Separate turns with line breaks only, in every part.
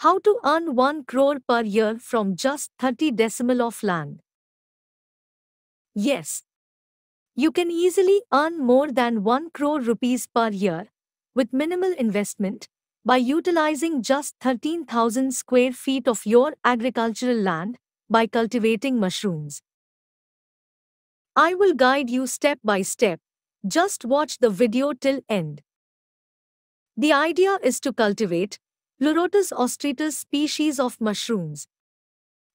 How to earn 1 crore per year from just 30 decimal of land. Yes. You can easily earn more than 1 crore rupees per year with minimal investment by utilizing just 13,000 square feet of your agricultural land by cultivating mushrooms. I will guide you step by step. Just watch the video till end. The idea is to cultivate Lorotus austratus species of mushrooms.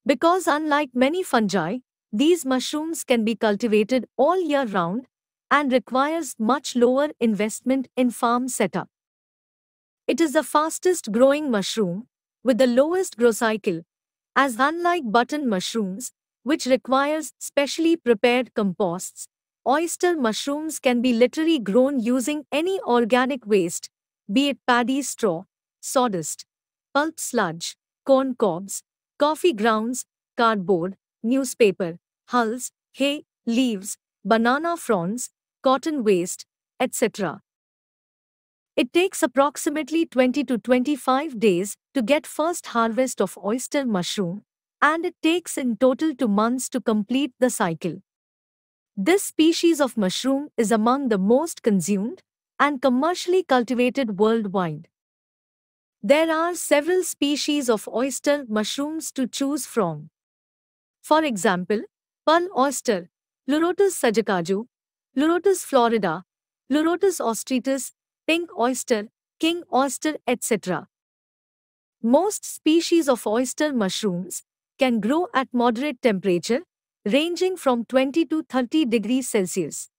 Because unlike many fungi, these mushrooms can be cultivated all year round and requires much lower investment in farm setup. It is the fastest growing mushroom with the lowest growth cycle as unlike button mushrooms, which requires specially prepared composts, oyster mushrooms can be literally grown using any organic waste, be it paddy straw, sawdust, pulp sludge, corn cobs, coffee grounds, cardboard, newspaper, hulls, hay, leaves, banana fronds, cotton waste, etc. It takes approximately 20 to 25 days to get first harvest of oyster mushroom and it takes in total 2 months to complete the cycle. This species of mushroom is among the most consumed and commercially cultivated worldwide. There are several species of oyster mushrooms to choose from. For example, pearl oyster, Lurotus sajakaju, Lurotus florida, Lurotus ostratus, pink oyster, king oyster, etc. Most species of oyster mushrooms can grow at moderate temperature, ranging from 20 to 30 degrees Celsius.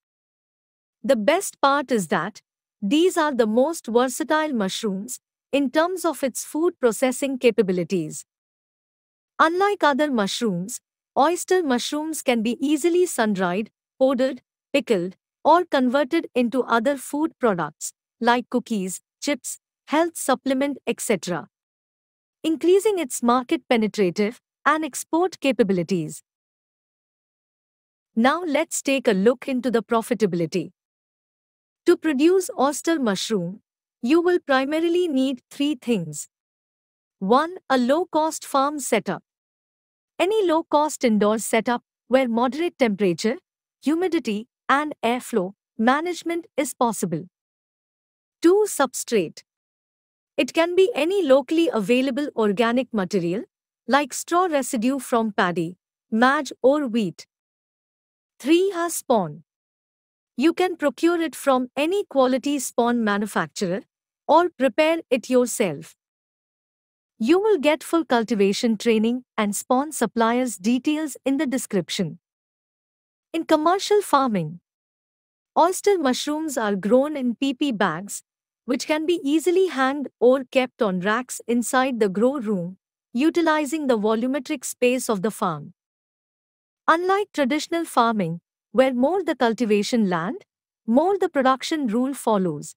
The best part is that these are the most versatile mushrooms in terms of its food processing capabilities. Unlike other mushrooms, oyster mushrooms can be easily sun-dried, powdered, pickled, or converted into other food products, like cookies, chips, health supplement, etc. Increasing its market penetrative and export capabilities. Now let's take a look into the profitability. To produce oyster mushroom, you will primarily need three things. 1. A low-cost farm setup. Any low-cost indoor setup where moderate temperature, humidity, and airflow management is possible. 2. Substrate. It can be any locally available organic material, like straw residue from paddy, madge or wheat. 3. Has spawn. You can procure it from any quality spawn manufacturer or prepare it yourself. You will get full cultivation training and spawn suppliers details in the description. In commercial farming, oyster mushrooms are grown in PP bags, which can be easily hanged or kept on racks inside the grow room, utilizing the volumetric space of the farm. Unlike traditional farming, where more the cultivation land, more the production rule follows.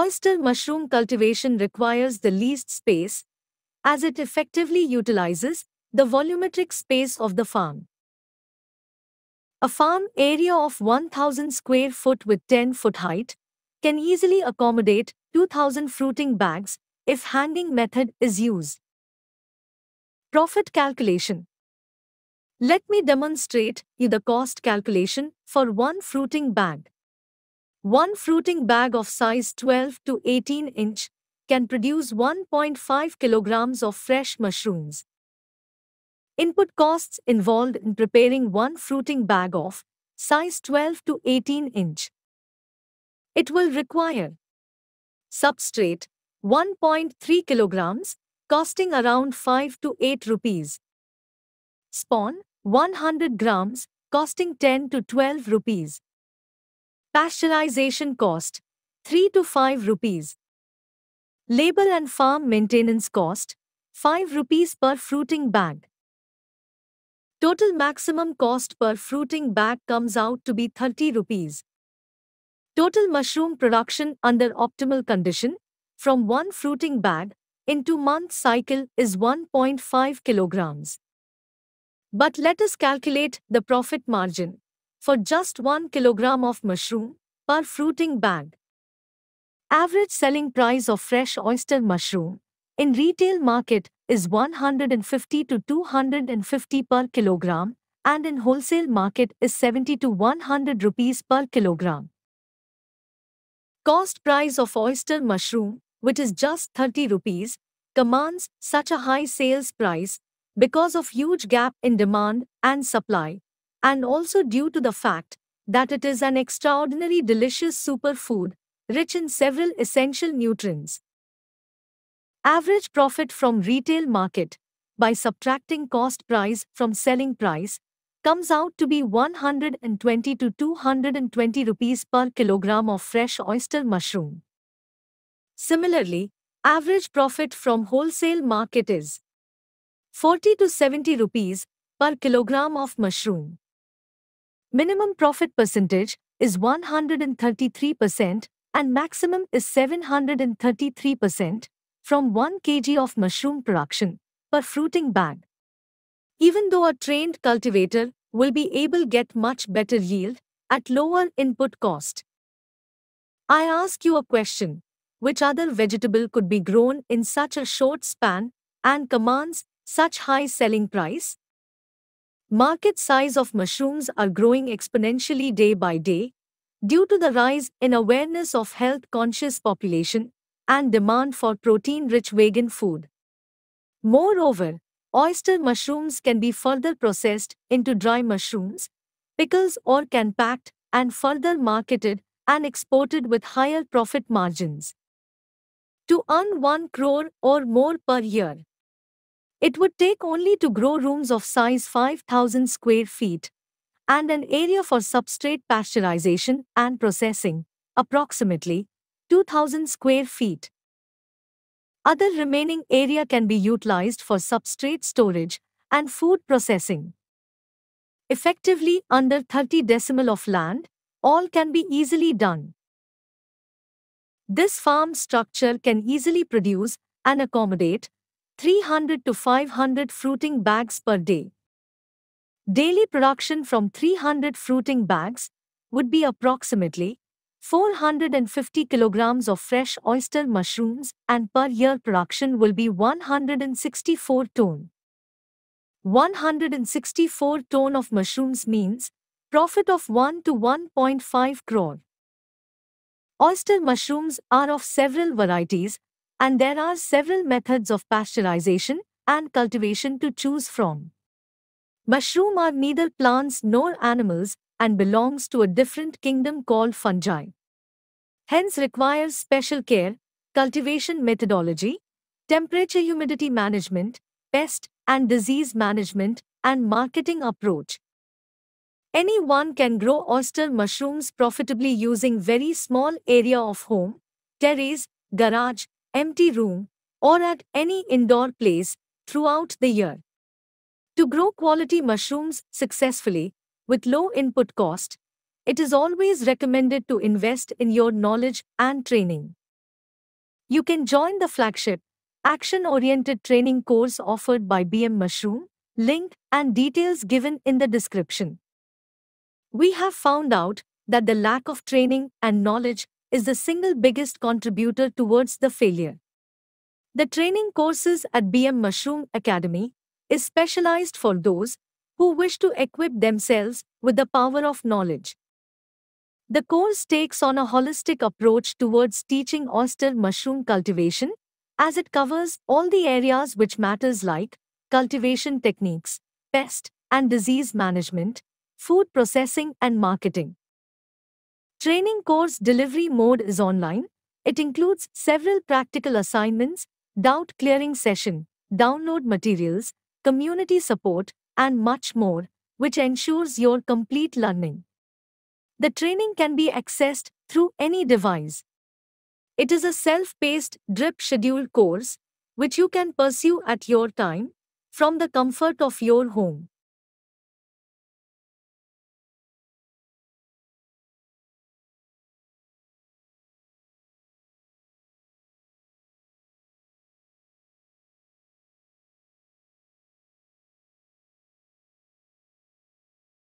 Oyster mushroom cultivation requires the least space, as it effectively utilizes the volumetric space of the farm. A farm area of 1000 square foot with 10 foot height can easily accommodate 2000 fruiting bags if hanging method is used. Profit calculation let me demonstrate you the cost calculation for one fruiting bag. One fruiting bag of size 12 to 18 inch can produce 1.5 kilograms of fresh mushrooms. Input costs involved in preparing one fruiting bag of size 12 to 18 inch. It will require substrate 1.3 kilograms costing around 5 to 8 rupees. Spawn 100 grams, costing 10 to 12 rupees. Pasteurization cost 3 to 5 rupees. Labor and farm maintenance cost 5 rupees per fruiting bag. Total maximum cost per fruiting bag comes out to be 30 rupees. Total mushroom production under optimal condition from one fruiting bag into month cycle is 1.5 kilograms. But let us calculate the profit margin for just 1 kilogram of mushroom per fruiting bag. Average selling price of fresh oyster mushroom in retail market is 150 to 250 per kilogram and in wholesale market is 70 to 100 rupees per kilogram. Cost price of oyster mushroom, which is just 30 rupees, commands such a high sales price because of huge gap in demand and supply, and also due to the fact that it is an extraordinary delicious superfood, rich in several essential nutrients. Average profit from retail market by subtracting cost price from selling price comes out to be 120 to 220 rupees per kilogram of fresh oyster mushroom. Similarly, average profit from wholesale market is 40 to 70 rupees per kilogram of mushroom. Minimum profit percentage is 133% and maximum is 733% from 1 kg of mushroom production per fruiting bag. Even though a trained cultivator will be able get much better yield at lower input cost. I ask you a question, which other vegetable could be grown in such a short span and commands such high selling price? Market size of mushrooms are growing exponentially day by day due to the rise in awareness of health-conscious population and demand for protein-rich vegan food. Moreover, oyster mushrooms can be further processed into dry mushrooms, pickles or can packed and further marketed and exported with higher profit margins. To earn 1 crore or more per year, it would take only to grow rooms of size 5,000 square feet and an area for substrate pasteurization and processing, approximately 2,000 square feet. Other remaining area can be utilized for substrate storage and food processing. Effectively under 30 decimal of land, all can be easily done. This farm structure can easily produce and accommodate 300 to 500 fruiting bags per day. Daily production from 300 fruiting bags would be approximately 450 kilograms of fresh oyster mushrooms and per year production will be 164 ton. 164 ton of mushrooms means profit of 1 to 1.5 crore. Oyster mushrooms are of several varieties and there are several methods of pasteurization and cultivation to choose from. Mushroom are neither plants nor animals and belongs to a different kingdom called fungi. Hence requires special care, cultivation methodology, temperature humidity management, pest and disease management and marketing approach. Anyone can grow oyster mushrooms profitably using very small area of home, terrace, garage empty room, or at any indoor place throughout the year. To grow quality mushrooms successfully with low input cost, it is always recommended to invest in your knowledge and training. You can join the flagship action-oriented training course offered by BM Mushroom, link and details given in the description. We have found out that the lack of training and knowledge is the single biggest contributor towards the failure. The training courses at BM Mushroom Academy is specialized for those who wish to equip themselves with the power of knowledge. The course takes on a holistic approach towards teaching oyster mushroom cultivation as it covers all the areas which matters like cultivation techniques, pest and disease management, food processing and marketing. Training course delivery mode is online. It includes several practical assignments, doubt clearing session, download materials, community support, and much more, which ensures your complete learning. The training can be accessed through any device. It is a self-paced drip schedule course, which you can pursue at your time, from the comfort of your home.